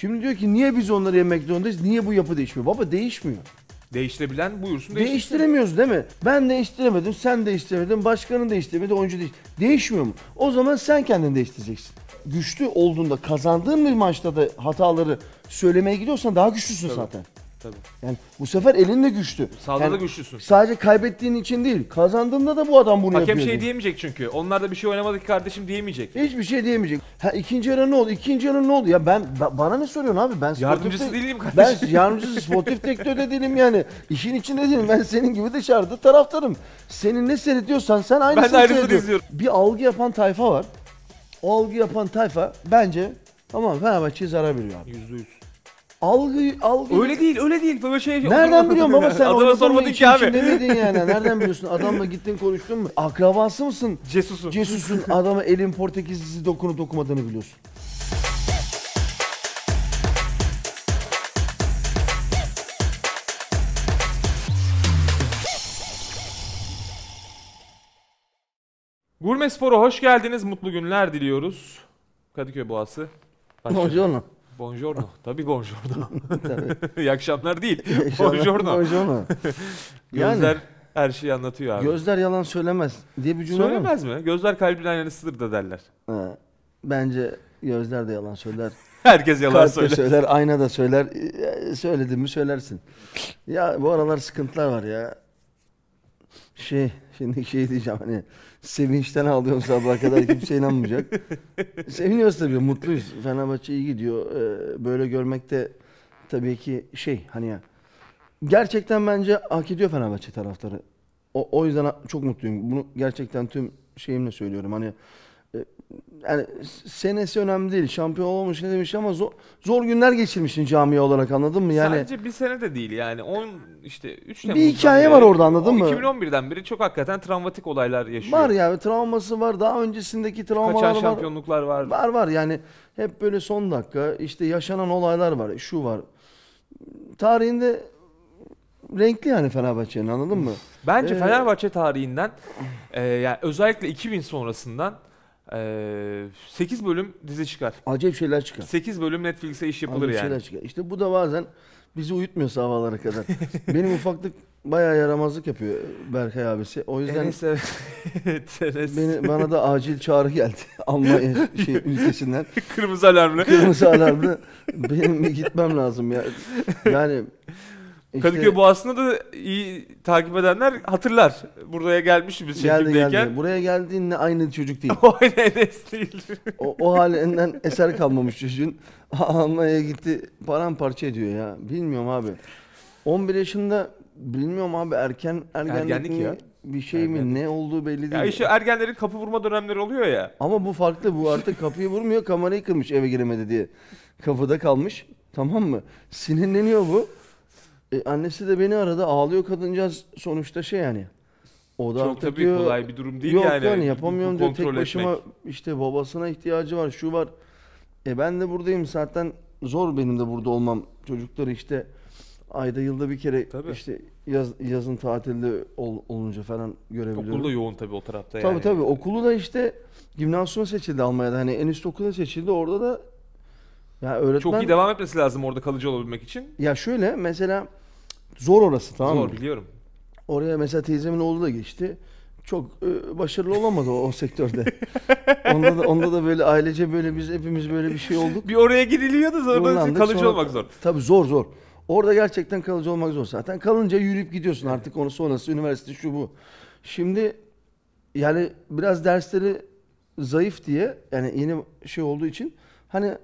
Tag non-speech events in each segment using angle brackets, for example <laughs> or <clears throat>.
Şimdi diyor ki niye biz onları yemek zorundayız? Niye bu yapı değişmiyor? Baba değişmiyor. Değiştirebilen buyursun Değiştiremiyoruz değil mi? Ben değiştiremedim, sen değiştiremedin, başkanın değiştiremedi, oyuncu değiş. Değişmiyor mu? O zaman sen kendini değiştireceksin. Güçlü olduğunda, kazandığın bir maçta da hataları söylemeye gidiyorsan daha güçlüsün zaten. Tabii. Yani bu sefer elin de güçlü. Sağda yani da güçlüsün. Sadece kaybettiğin için değil. Kazandığında da bu adam bunu yapıyor. Hakem şey diye. diyemeyecek çünkü. Onlar da bir şey oynamadı ki kardeşim diyemeyecek. Hiçbir şey diyemeyecek. Ha ikinci yarı ne oldu? İkinci yarı ne oldu? Ya ben ba bana ne soruyorsun abi? Ben <laughs> yardımcısı sportif değilim kardeşim. Ben yardımcısı sportif direktörde değilim yani. İşin içinde değilim. Ben senin gibi dışarıda taraftarım. Senin ne seyrediyorsan sen aynı ben seyrediyorsun. Bir algı yapan tayfa var. O algı yapan tayfa bence tamam Fenerbahçe'ye zarar veriyor abi. %100. Algı, algı. Öyle değil, öyle değil. Böyle şey. Nereden biliyorsun baba sen adama sormadın ki abi. dedin yani. <laughs> Nereden biliyorsun? Adamla gittin konuştun mu? Akrabası mısın? Cesusun. Cesusun. <laughs> Adama elin Portekizlisi dokunup dokumadığını biliyorsun. Gurme Spor'a hoş geldiniz. Mutlu günler diliyoruz. Kadıköy Boğası. oluyor lan? Buongiorno. <laughs> Tabii buongiorno. Tabii. <laughs> İyi akşamlar değil. buongiorno. buongiorno. <laughs> Gözler yani, her şeyi anlatıyor abi. Gözler yalan söylemez diye bir cümle Söylemez mi? mi? Gözler kalbin aynasıdır da derler. Ha, bence gözler de yalan söyler. Herkes yalan Kalp söyler. söyler, ayna da söyler. E, söyledin mi söylersin. Ya bu aralar sıkıntılar var ya. Şey, Şimdi şey diyeceğim hani sevinçten ağlıyorum sabah kadar kimse inanmayacak. <laughs> Seviniyoruz tabii mutluyuz. Fenerbahçe iyi gidiyor. Ee, böyle görmek de tabii ki şey hani ya gerçekten bence hak ediyor Fenerbahçe taraftarı. O, o yüzden çok mutluyum. Bunu gerçekten tüm şeyimle söylüyorum. Hani yani senesi önemli değil. Şampiyon olamamış ne demiş ama zor, zor günler geçirmişsin camiye olarak anladın mı? Yani Sadece bir sene de değil yani. 10 işte 3 Bir hikaye var orada, anladın mı? 2011'den beri çok hakikaten travmatik olaylar yaşıyor. var ya travması var. Daha öncesindeki travmalar Kaçan var. şampiyonluklar var. Var var yani hep böyle son dakika işte yaşanan olaylar var. Şu var. Tarihinde renkli yani Fenerbahçe'nin anladın mı? Bence Ee, Fenerbahçe tarihinden e, yani özellikle 2000 sonrasından 8 ee, bölüm dizi çıkar. Acayip şeyler çıkar. 8 bölüm Netflix'e iş yapılır Acayip yani. şeyler çıkar. İşte bu da bazen bizi uyutmuyor sabahlara kadar. <laughs> Benim ufaklık bayağı yaramazlık yapıyor Berkay abisi. O yüzden Enes, evet, <laughs> Enes. Beni, bana da acil çağrı geldi <laughs> Almanya şey, ülkesinden. Kırmızı alarmlı. Kırmızı alarmlı. Benim gitmem lazım ya. Yani işte, Kadıköy Boğazı'nı da iyi takip edenler hatırlar. Buraya gelmiş bir geldi, şekildeyken. Geldi. Buraya geldiğinde aynı çocuk değil. <laughs> o aynı Enes değil. o, o halinden eser kalmamış çocuğun. <laughs> Almanya'ya gitti paramparça ediyor ya. Bilmiyorum abi. 11 yaşında bilmiyorum abi erken ergenlik, ergenlik mi? Ya. Bir şey ergenlik. mi ne olduğu belli değil. Ya işte ergenlerin kapı vurma dönemleri oluyor ya. Ama bu farklı bu artık kapıyı vurmuyor kamerayı kırmış eve giremedi diye. kapıda kalmış tamam mı? Sinirleniyor bu. E, annesi de beni aradı. Ağlıyor kadıncağız sonuçta şey yani. O da Çok tabii diyor, kolay bir durum değil yok yani. yani yapamıyorum diyor. Tek etmek. başıma işte babasına ihtiyacı var. Şu var. E ben de buradayım zaten zor benim de burada olmam. Çocukları işte ayda yılda bir kere tabii. işte yaz, yazın tatilde ol, olunca falan görebiliyorum. Okul da yoğun tabii o tarafta tabii, yani. Tabii tabii okulu da işte gimnasyum seçildi Almanya'da. Hani en üst okula seçildi orada da ya öğretmen Çok iyi devam etmesi lazım orada kalıcı olabilmek için. Ya şöyle mesela zor orası tamam mı? Zor biliyorum. Oraya mesela teyzemin oğlu da geçti. Çok e, başarılı olamadı o, o sektörde. <laughs> onda da onda da böyle ailece böyle biz hepimiz böyle bir şey olduk. Bir oraya gidiliyor da sonra kalıcı sonra- olmak zor. Tabii zor zor. Orada gerçekten kalıcı olmak zor. Zaten kalınca yürüyüp gidiyorsun artık onu sonrası üniversite şu bu. Şimdi yani biraz dersleri zayıf diye yani yeni şey olduğu için hani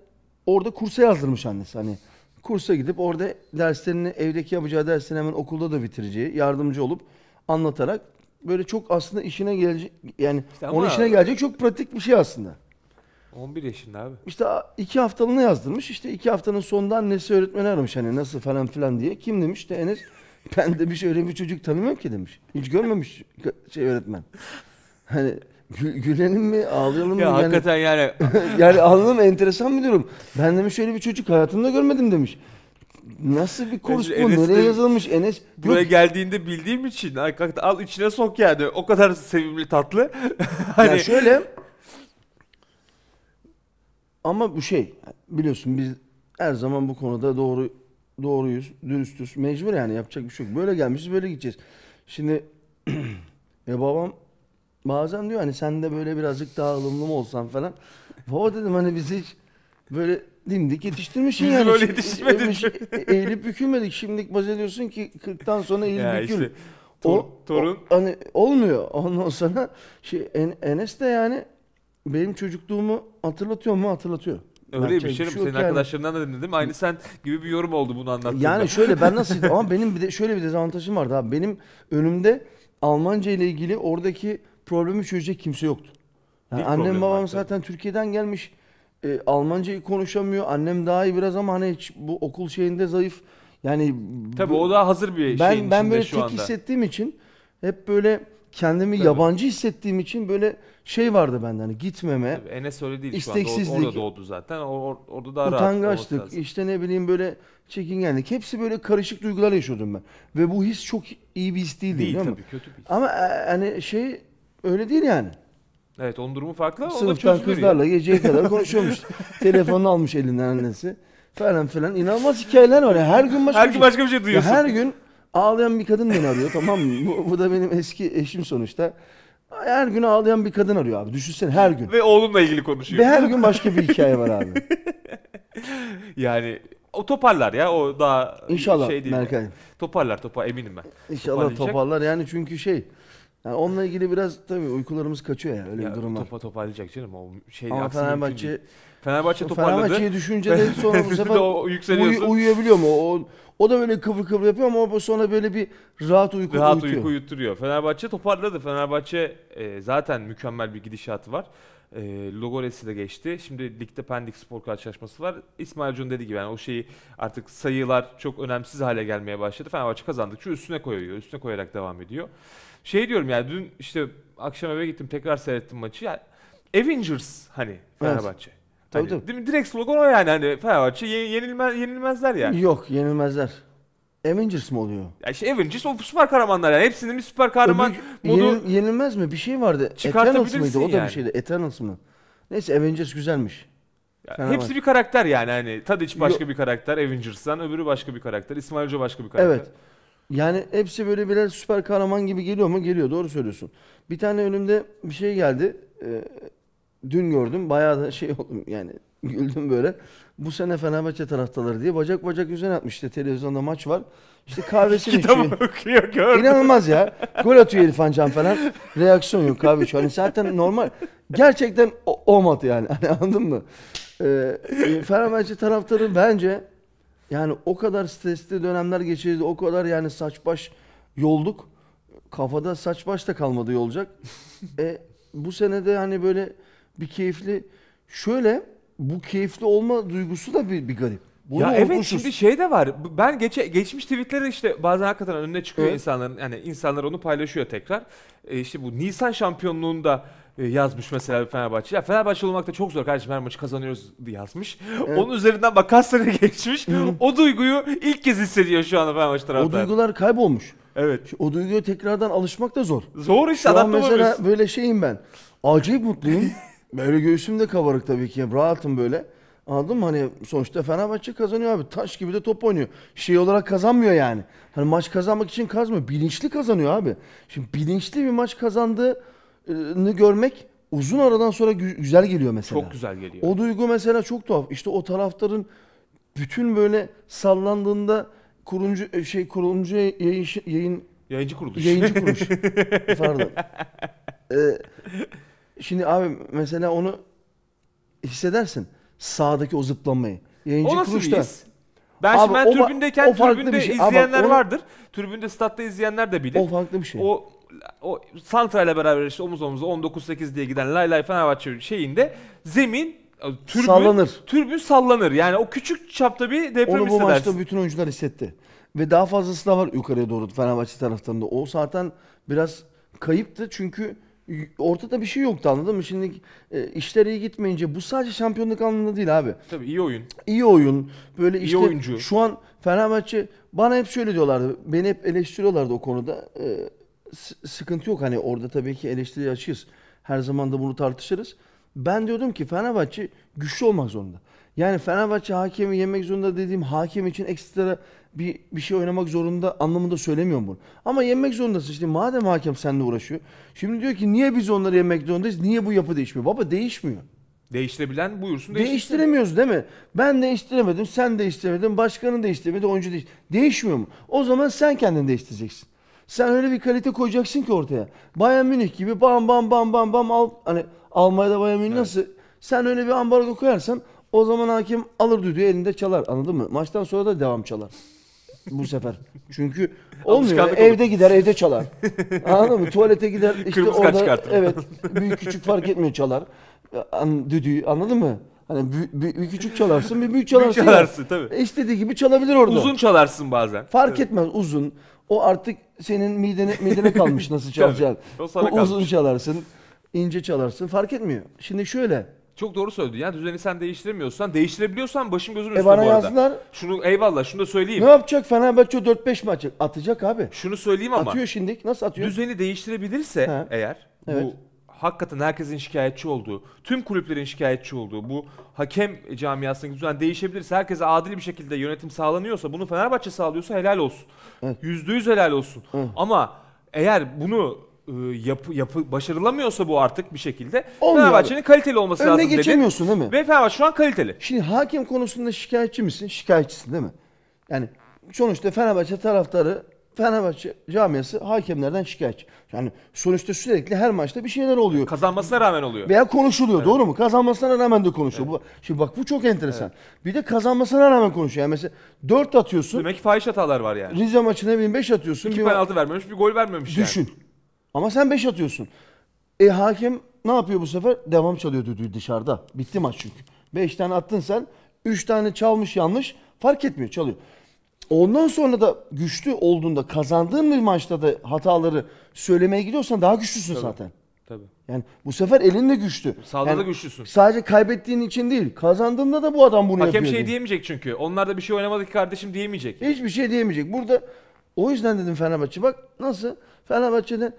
Orada kursa yazdırmış annesi hani. Kursa gidip orada derslerini evdeki yapacağı dersini hemen okulda da bitireceği, yardımcı olup anlatarak böyle çok aslında işine gelecek yani İşte onun işine gelecek çok pratik bir şey aslında. 11 yaşında abi. İşte iki haftalığına yazdırmış. İşte iki haftanın sonunda annesi öğretmeni aramış hani nasıl falan filan diye. Kim demiş de Enes ben demiş öyle bir çocuk tanımıyorum ki demiş. Hiç görmemiş şey öğretmen. Hani Gü- gülelim mi, ağlayalım mı? Ya hakikaten yani. <laughs> yani anladım enteresan bir durum. Ben demiş şöyle bir çocuk hayatımda görmedim demiş. Nasıl bir kurs bu? Nereye yazılmış Enes? Buraya Yok. geldiğinde bildiğim için hakikaten al içine sok yani. O kadar sevimli tatlı. <laughs> hani... Ya şöyle ama bu şey biliyorsun biz her zaman bu konuda doğru doğruyuz, dürüstüz. Mecbur yani yapacak bir şey yok. Böyle gelmişiz, böyle gideceğiz. Şimdi <clears throat> ya babam bazen diyor hani sen de böyle birazcık daha ılımlı mı olsan falan. Baba dedim hani biz hiç böyle dimdik yetiştirmişsin Bizim yani. öyle yetiştirmedik. E, eğilip bükülmedik. Şimdi baz ediyorsun ki 40'tan sonra eğilip bükül. Işte, tor, o, torun. O, hani olmuyor. Ondan sonra şey, en, Enes de yani benim çocukluğumu hatırlatıyor mu hatırlatıyor. Öyle bir şey. şey senin yani. arkadaşlarından da dinledim. Değil mi? Aynı sen gibi bir yorum oldu bunu anlattığında. Yani şöyle ben nasıl <laughs> ama benim bir de şöyle bir dezavantajım vardı abi. Benim önümde Almanca ile ilgili oradaki problemi çözecek kimse yoktu. Yani annem babam hatta. zaten Türkiye'den gelmiş. E, Almancayı konuşamıyor. Annem daha iyi biraz ama hani hiç bu okul şeyinde zayıf. Yani tabii bu, o daha hazır bir şey. ben, Ben böyle tek anda. hissettiğim için hep böyle kendimi tabii. yabancı hissettiğim için böyle şey vardı benden hani gitmeme. Tabii, Enes öyle değil isteksizlik, şu anda. Orada doğdu zaten. Or, orada daha utangaçlık, rahat işte ne bileyim böyle çekingenlik. Hepsi böyle karışık duygular yaşıyordum ben. Ve bu his çok iyi bir his değildi değil, değil tabii, mi? kötü bir his. Ama e, hani şey Öyle değil yani. Evet onun durumu farklı ama Sınıftan kızlarla geceye kadar <laughs> konuşuyormuş. Telefonunu almış elinden annesi. Falan filan. İnanılmaz hikayeler var. Yani her gün başka, her gün şey. başka bir şey duyuyorsun. Ya her gün ağlayan bir kadın beni arıyor tamam mı? Bu, bu da benim eski eşim sonuçta. Her gün ağlayan bir kadın arıyor abi. Düşünsene her gün. Ve oğlunla ilgili konuşuyor. Ve her gün başka bir hikaye var abi. <laughs> yani o toparlar ya o daha İnşallah, şey değil. Merkez. Toparlar topar eminim ben. İnşallah toparlar yani çünkü şey yani onunla ilgili biraz tabii uykularımız kaçıyor yani öyle ya, bir durum var. Topa toparlayacak canım o şey Ama Fenerbahçe Fenerbahçe toparladı. Fenerbahçe'yi düşünce de <laughs> sonra bu sefer o Uy, uyuyabiliyor mu? O, o da böyle kıvır kıvır yapıyor ama sonra böyle bir rahat uyku rahat uyutuyor. uyku uyutturuyor. Fenerbahçe toparladı. Fenerbahçe e, zaten mükemmel bir gidişatı var. E, Logores'i de geçti. Şimdi ligde Pendik Spor karşılaşması var. İsmail Can dediği gibi yani o şeyi artık sayılar çok önemsiz hale gelmeye başladı. Fenerbahçe kazandıkça üstüne koyuyor. Üstüne koyarak devam ediyor. Şey diyorum yani dün işte akşam eve gittim tekrar seyrettim maçı. Yani Avengers hani Fenerbahçe. Evet. Hani, tabii, tabii. Direkt slogan o yani hani Fenerbahçe yenilmez, yenilmezler yani. Yok yenilmezler. Avengers mi oluyor? Ya işte Avengers o süper kahramanlar yani. Hepsinin bir süper kahraman Öbür, modu... yenilmez mi? Bir şey vardı. Eternals mıydı? O da yani. bir şeydi. Eternals mı? Neyse Avengers güzelmiş. Ya hepsi bir karakter yani hani Tadiç başka Yo. bir karakter Avengers'tan, öbürü başka bir karakter, İsmail Hoca başka bir karakter. Evet. Yani hepsi böyle birer süper kahraman gibi geliyor ama geliyor. Doğru söylüyorsun. Bir tane önümde bir şey geldi. Ee, dün gördüm. Bayağı da şey <laughs> oldum yani. Güldüm böyle. Bu sene Fenerbahçe taraftarları diye bacak bacak üzerine atmış. İşte televizyonda maç var. İşte kahvesini <laughs> Kitabı okuyor gördüm. İnanılmaz ya. Gol atıyor İrfan Can falan. <laughs> Reaksiyon yok kahve içiyor. Hani zaten normal. Gerçekten o- olmadı yani. Hani anladın mı? Ee, Fenerbahçe taraftarı bence yani o kadar stresli dönemler geçirdi. O kadar yani saç baş yolduk. Kafada saç baş da kalmadı yolacak. <laughs> e, bu senede hani böyle bir keyifli şöyle bu keyifli olma duygusu da bir, bir garip. Bunu ya evet olgusuz. şimdi şey de var. Ben geçe, geçmiş tweetlere işte bazen hakikaten önüne çıkıyor evet. insanların. Yani insanlar onu paylaşıyor tekrar. E işte bu Nisan şampiyonluğunda e, yazmış mesela Fenerbahçe. Ya Fenerbahçe olmak da çok zor kardeşim her maçı kazanıyoruz diye yazmış. Evet. Onun üzerinden bak kaç sene <laughs> geçmiş. o duyguyu ilk kez hissediyor şu anda Fenerbahçe taraftarı. O duygular kaybolmuş. Evet. O duyguya tekrardan alışmak da zor. Zor işte adam mesela böyle şeyim ben. Acayip mutluyum. <laughs> böyle göğsüm de kabarık tabii ki. Rahatım böyle. Anladın mı? Hani sonuçta Fenerbahçe kazanıyor abi. Taş gibi de top oynuyor. Şey olarak kazanmıyor yani. Hani maç kazanmak için kazmıyor. Bilinçli kazanıyor abi. Şimdi bilinçli bir maç kazandığı Iı, görmek uzun aradan sonra güzel geliyor mesela. Çok güzel geliyor. O duygu mesela çok tuhaf. İşte o taraftarın bütün böyle sallandığında kuruncu e, şey kurumcu yayın, yayın yayıncı kuruluş. Yayıncı kuruluş. <laughs> Pardon. Ee, şimdi abi mesela onu hissedersin. Sağdaki o zıplamayı. Yayıncı o kuruluşta. Ben abi, şimdi ben o, türbündeyken o türbünde şey. izleyenler abi, onu, vardır. Türbünde statta izleyenler de bilir. O farklı bir şey. O o Santra ile beraber işte omuz omuza 19-8 diye giden Lay Lay Fenerbahçe şeyinde zemin e, türbün, sallanır. Türbün sallanır. Yani o küçük çapta bir deprem Onu bu hissedersin. maçta bütün oyuncular hissetti. Ve daha fazlası da var yukarıya doğru Fenerbahçe taraftarında. O zaten biraz kayıptı çünkü ortada bir şey yoktu anladın mı? Şimdi e, işler iyi gitmeyince bu sadece şampiyonluk anlamında değil abi. Tabii iyi oyun. İyi oyun. Böyle iyi işte oyuncu. şu an Fenerbahçe bana hep şöyle diyorlardı. Beni hep eleştiriyorlardı o konuda. E, sıkıntı yok. Hani orada tabii ki eleştiri açıyoruz Her zaman da bunu tartışırız. Ben diyordum ki Fenerbahçe güçlü olmak zorunda. Yani Fenerbahçe hakemi yemek zorunda dediğim hakem için ekstra bir bir şey oynamak zorunda anlamında söylemiyorum bunu. Ama yemek zorundasın işte madem hakem seninle uğraşıyor. Şimdi diyor ki niye biz onları yemek zorundayız? Niye bu yapı değişmiyor? Baba değişmiyor. Değiştirebilen buyursun Değiştiremiyoruz değil mi? Ben değiştiremedim, sen değiştiremedin, başkanın değiştiremedi, oyuncu değiş. Değişmiyor mu? O zaman sen kendini değiştireceksin. Sen öyle bir kalite koyacaksın ki ortaya. Bayern Münih gibi bam bam bam bam bam al, hani Almanya'da Bayern Münih evet. nasıl? Sen öyle bir ambargo koyarsan o zaman hakim alır düdüğü elinde çalar. Anladın mı? Maçtan sonra da devam çalar. Bu sefer. Çünkü <laughs> olmuyor. Yani. Evde gider, evde çalar. <laughs> Anladın mı? Tuvalete gider. Işte Kırmızı orada, çıkartır. Evet. Büyük küçük fark etmiyor çalar. Düdüğü anladın mı? Hani bir, bir, küçük çalarsın, bir büyük çalarsın. büyük çalarsın tabii. E istediği gibi çalabilir orada. Uzun çalarsın bazen. Fark evet. etmez uzun. O artık senin midene, midene kalmış nasıl <laughs> çalacaksın. o o, uzun kalmış. çalarsın, ince çalarsın fark etmiyor. Şimdi şöyle. Çok doğru söyledin Yani düzeni sen değiştiremiyorsan değiştirebiliyorsan başım gözüm E üstüne bana bu arada. yazdılar. Şunu eyvallah şunu da söyleyeyim. Ne yapacak Fenerbahçe 4-5 maçı atacak abi. Şunu söyleyeyim ama Atıyor şimdilik. Nasıl atıyor? düzeni değiştirebilirse He. eğer Evet. bu hakikaten herkesin şikayetçi olduğu, tüm kulüplerin şikayetçi olduğu bu hakem camiasının düzen değişebilirse, herkese adil bir şekilde yönetim sağlanıyorsa, bunu Fenerbahçe sağlıyorsa helal olsun. Yüzde yüz helal olsun. Hı. Ama eğer bunu e, yapı, yapı başarılamıyorsa bu artık bir şekilde Olmuyor Fenerbahçe'nin abi. kaliteli olması Önüne lazım dedi. geçemiyorsun değil mi? Ve Fenerbahçe şu an kaliteli. Şimdi hakem konusunda şikayetçi misin? Şikayetçisin değil mi? Yani sonuçta Fenerbahçe taraftarı Fenerbahçe camiası hakemlerden şikayetçi. Yani sonuçta sürekli her maçta bir şeyler oluyor. Kazanmasına rağmen oluyor. Veya konuşuluyor evet. doğru mu? Kazanmasına rağmen de konuşuyor. Evet. Bu, şimdi bak bu çok enteresan. Evet. Bir de kazanmasına rağmen konuşuyor. Yani mesela 4 atıyorsun. Demek ki fahiş hatalar var yani. Rize maçına 1005 atıyorsun. 2 penaltı vermemiş bir gol vermemiş Düşün. yani. Ama sen 5 atıyorsun. E hakem ne yapıyor bu sefer? Devam çalıyor düdüğü dışarıda. Bitti maç çünkü. 5 tane attın sen. 3 tane çalmış yanlış. Fark etmiyor çalıyor ondan sonra da güçlü olduğunda kazandığın bir maçta da hataları söylemeye gidiyorsan daha güçlüsün Tabii. zaten. Tabii. Yani bu sefer elin de güçlü. Sağda yani da güçlüsün. Sadece kaybettiğin için değil. Kazandığında da bu adam bunu Hakem yapıyor. Hakem şey diye. diyemeyecek çünkü. Onlar da bir şey oynamadı ki kardeşim diyemeyecek. Hiçbir şey diyemeyecek. Burada o yüzden dedim Fenerbahçe bak nasıl Fenerbahçe'de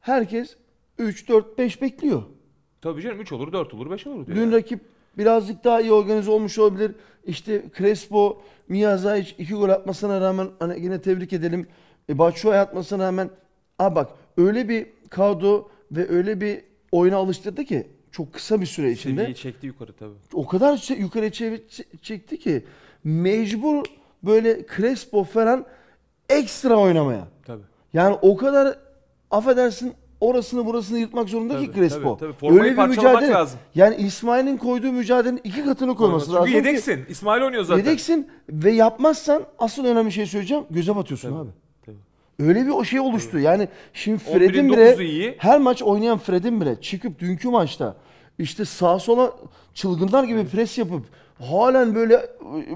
herkes 3 4 5 bekliyor. Tabii canım 3 olur, 4 olur, 5 olur diyor. Dün yani. rakip birazcık daha iyi organize olmuş olabilir. İşte Crespo, Miyazayic iki gol atmasına rağmen hani yine tebrik edelim. E, Batshuayi atmasına rağmen a bak öyle bir kadro ve öyle bir oyuna alıştırdı ki çok kısa bir süre içinde. Seviyeyi çekti yukarı tabii. O kadar şey, yukarı çekti ki mecbur böyle Crespo falan ekstra oynamaya. Tabii. Yani o kadar affedersin orasını burasını yırtmak zorunda tabii, ki Crespo. Tabii, tabii. Öyle bir mücadele. Lazım. Yani İsmail'in koyduğu mücadelenin iki katını koyması Çünkü lazım. Çünkü yedeksin. Ki, İsmail oynuyor zaten. Yedeksin ve yapmazsan asıl önemli şey söyleyeceğim. Göze batıyorsun tabii. abi. Öyle bir o şey oluştu. Evet. Yani şimdi Fred'in bile her maç oynayan Fred'in bile çıkıp dünkü maçta işte sağa sola çılgınlar gibi evet. pres yapıp halen böyle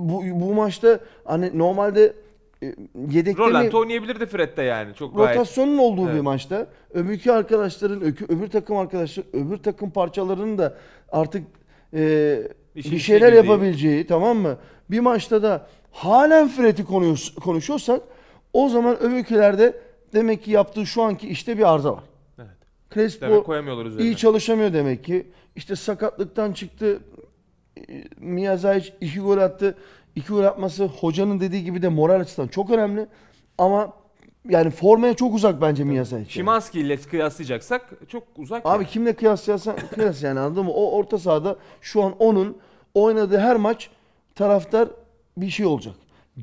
bu, bu maçta hani normalde yedekte Roland mi? oynayabilirdi Fred'de yani. Çok rotasyonun gayet. olduğu evet. bir maçta. Öbürki arkadaşların, öbür takım arkadaşların, öbür takım parçalarının da artık e, bir şeyler girdiği. yapabileceği tamam mı? Bir maçta da halen Fred'i konuşuyorsak o zaman öbürkilerde demek ki yaptığı şu anki işte bir arıza var. Evet. Crespo iyi çalışamıyor demek ki. İşte sakatlıktan çıktı. Miyazayic iki gol attı iki gol atması hocanın dediği gibi de moral açısından çok önemli. Ama yani formaya çok uzak bence Miyasay. Şimanski ile kıyaslayacaksak çok uzak. Abi yani. kimle kıyaslarsan <laughs> kıyas yani anladın mı? O orta sahada şu an onun oynadığı her maç taraftar bir şey olacak.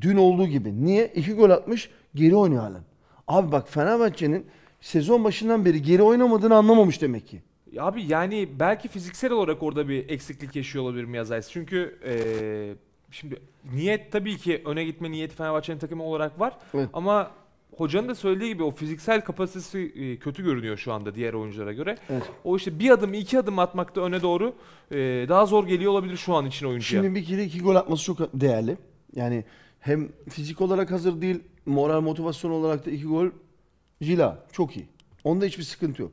Dün olduğu gibi. Niye? İki gol atmış geri oynuyor halen. Abi bak Fenerbahçe'nin sezon başından beri geri oynamadığını anlamamış demek ki. Abi yani belki fiziksel olarak orada bir eksiklik yaşıyor olabilir Miyazay. Çünkü ee, Şimdi niyet tabii ki öne gitme niyeti Fenerbahçe'nin takımı olarak var. Evet. Ama hocanın da söylediği gibi o fiziksel kapasitesi e, kötü görünüyor şu anda diğer oyunculara göre. Evet. O işte bir adım iki adım atmakta öne doğru e, daha zor geliyor olabilir şu an için oyuncuya. Şimdi bir kere iki gol atması çok değerli. Yani hem fizik olarak hazır değil, moral motivasyon olarak da iki gol Jila çok iyi. Onda hiçbir sıkıntı yok.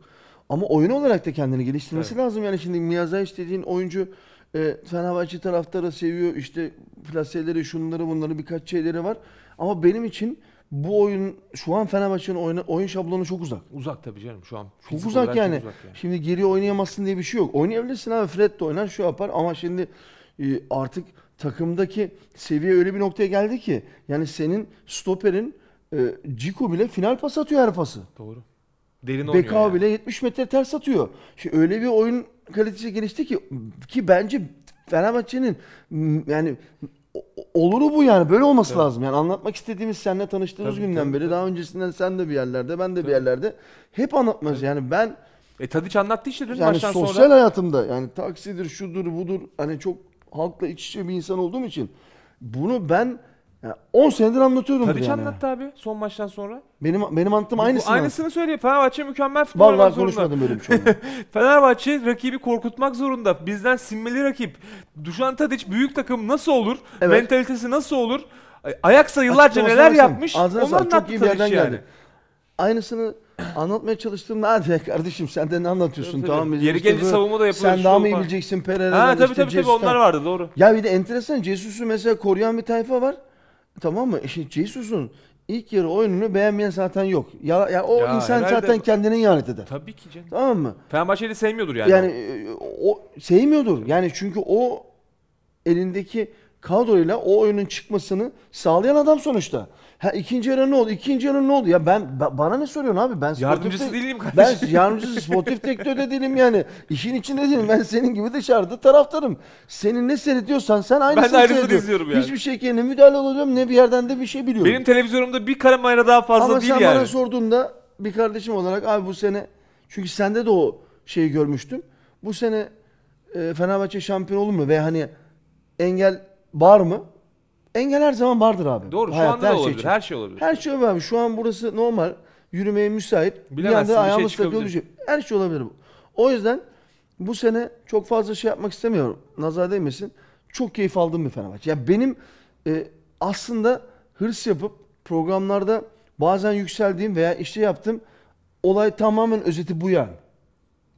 Ama oyun olarak da kendini geliştirmesi evet. lazım. Yani şimdi Miyazay dediğin oyuncu e, Fenerbahçe taraftarı seviyor. işte plaseleri, şunları, bunları birkaç şeyleri var. Ama benim için bu oyun şu an Fenerbahçe'nin oyun, oyun şablonu çok uzak. Uzak tabii canım şu an. Çok uzak yani. uzak yani. Şimdi geri oynayamazsın diye bir şey yok. Oynayabilirsin abi Fred de oynar şu yapar ama şimdi e, artık takımdaki seviye öyle bir noktaya geldi ki yani senin stoperin e, Ciku bile final pas atıyor her pası. Doğru. Derin oynuyor. Bekao yani. bile 70 metre ters atıyor. Şimdi öyle bir oyun kalitesi gelişti ki ki bence Fenerbahçe'nin yani oluru bu yani böyle olması evet. lazım. Yani anlatmak istediğimiz seninle tanıştığımız tabii, günden tabii, beri tabii. daha öncesinden sen de bir yerlerde ben de tabii. bir yerlerde hep anlatmaz yani ben e Tadiç anlattı işte dün yani maçtan sosyal sonra. sosyal hayatımda yani taksidir şudur budur hani çok halkla iç içe bir insan olduğum için bunu ben yani 10 senedir anlatıyorum. bunu Tadiç yani. anlattı abi son maçtan sonra. Benim benim anlattığım aynısını. Aynısını söyleyeyim. Fenerbahçe mükemmel futbol oynamak zorunda. konuşmadım böyle bir şey. <laughs> Fenerbahçe rakibi korkutmak zorunda. Bizden sinmeli rakip. Dušan Tadic büyük takım nasıl olur? Evet. Mentalitesi nasıl olur? Ayaksa yıllarca Açıklamasını neler yapmış? Ağzına Onu anlattı Çok iyi bir Tadiç yerden yani. geldi. Aynısını anlatmaya çalıştım. Nerede kardeşim sen de ne anlatıyorsun Tabii, tamam mı? Yeri gelince bu- savunma da yapılıyor, Sen daha mı iyi bileceksin Pereira'dan Ha tabii işte tabii tabii onlar vardı doğru. Ya bir de enteresan Jesus'u mesela koruyan bir tayfa var. Tamam mı? İşte Jesus'un ilk yarı oyununu beğenmeyen zaten yok. Ya, ya o Ya insan zaten kendine ihanet eder. Tabii ki canım. Tamam mı? Fenerbahçe'yi sevmiyordur yani. Yani o e, sevmiyordur. Yani çünkü o elindeki kadroyla o oyunun çıkmasını sağlayan adam sonuçta. Ha ikinci yarı ne oldu? İkinci yarı ne oldu? Ya ben bana ne soruyorsun abi? Ben <laughs> Yardımcısı sportif, değilim kardeşim. Ben yardımcısı sportif direktörde değilim yani. İşin içinde değilim. Ben senin gibi dışarıda taraftarım. Senin ne seyrediyorsan sen aynısını Ben de aynısını seyrediyorsun. izliyorum yani. Hiçbir şekilde ne müdahale oluyorum ne bir yerden de bir şey biliyorum. Benim televizyonumda bir kamera daha fazla Ama değil sen bana sorduğunda bir kardeşim olarak abi bu sene çünkü sende de o şeyi görmüştüm. Bu sene e, Fenerbahçe şampiyon olur mu? Ve hani engel var mı? Engel her zaman vardır abi. Doğru şu anda her da şey olabilir. için. her şey olabilir. Her şey olabilir abi. Şu an burası normal. Yürümeye müsait. Bilemezsin, bir anda bir şey ayağımız takıyor şey- Her şey olabilir bu. O yüzden bu sene çok fazla şey yapmak istemiyorum. Nazar değmesin. Çok keyif aldığım bir Fenerbahçe. Ya benim e, aslında hırs yapıp programlarda bazen yükseldiğim veya işte yaptığım olay tamamen özeti bu yani.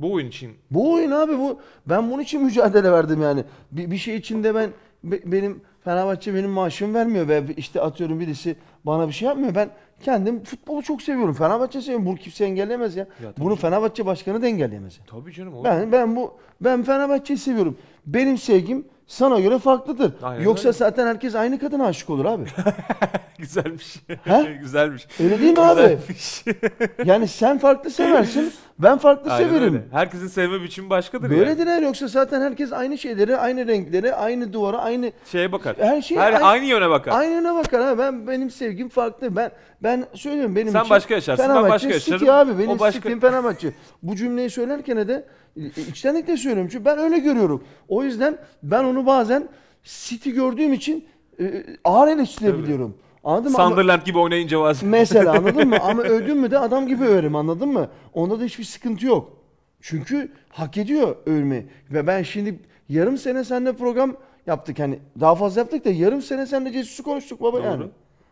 Bu oyun için. Bu oyun abi bu. Ben bunun için mücadele verdim yani. Bir, bir şey içinde ben benim Fenerbahçe benim maaşımı vermiyor ve işte atıyorum birisi bana bir şey yapmıyor. Ben kendim futbolu çok seviyorum. Fenerbahçe seviyorum. Bunu kimse engelleyemez ya. ya Bunu canım. Fenerbahçe başkanı da engelleyemez. Tabii canım. Olur. Ben ben bu ben Fenerbahçe'yi seviyorum. Benim sevgim sana göre farklıdır. Aynen Yoksa öyle. zaten herkes aynı kadına aşık olur abi. <laughs> Güzelmiş. He? <laughs> Güzelmiş. Öyle değil mi abi? Güzelmiş. <laughs> yani sen farklı seversin, ben farklı Aynen severim. Öyle. Herkesin sevme biçimi başkadır Böyledir yani. Yoksa zaten herkes aynı şeyleri, aynı renkleri, aynı duvara, aynı şeye bakar. Her şey her, aynı, aynı yöne bakar. Aynı yöne bakar ha. Ben benim sevgim farklı. Ben ben söylüyorum benim Sen için başka yaşarsın, ben başka yaşarım. abi benim o başka... sitim Fenerbahçe. Bu cümleyi söylerken de e, içtenlikle söylüyorum çünkü ben öyle görüyorum. O yüzden ben onu bazen City gördüğüm için e, ağır eleştirebiliyorum. Anladın mı? Sunderland gibi oynayınca bazen. Mesela anladın mı? Ama <laughs> övdün mü de adam gibi överim anladın mı? Onda da hiçbir sıkıntı yok. Çünkü hak ediyor ölme Ve ben şimdi yarım sene seninle program yaptık. Hani daha fazla yaptık da yarım sene seninle cesur konuştuk baba Doğru. yani.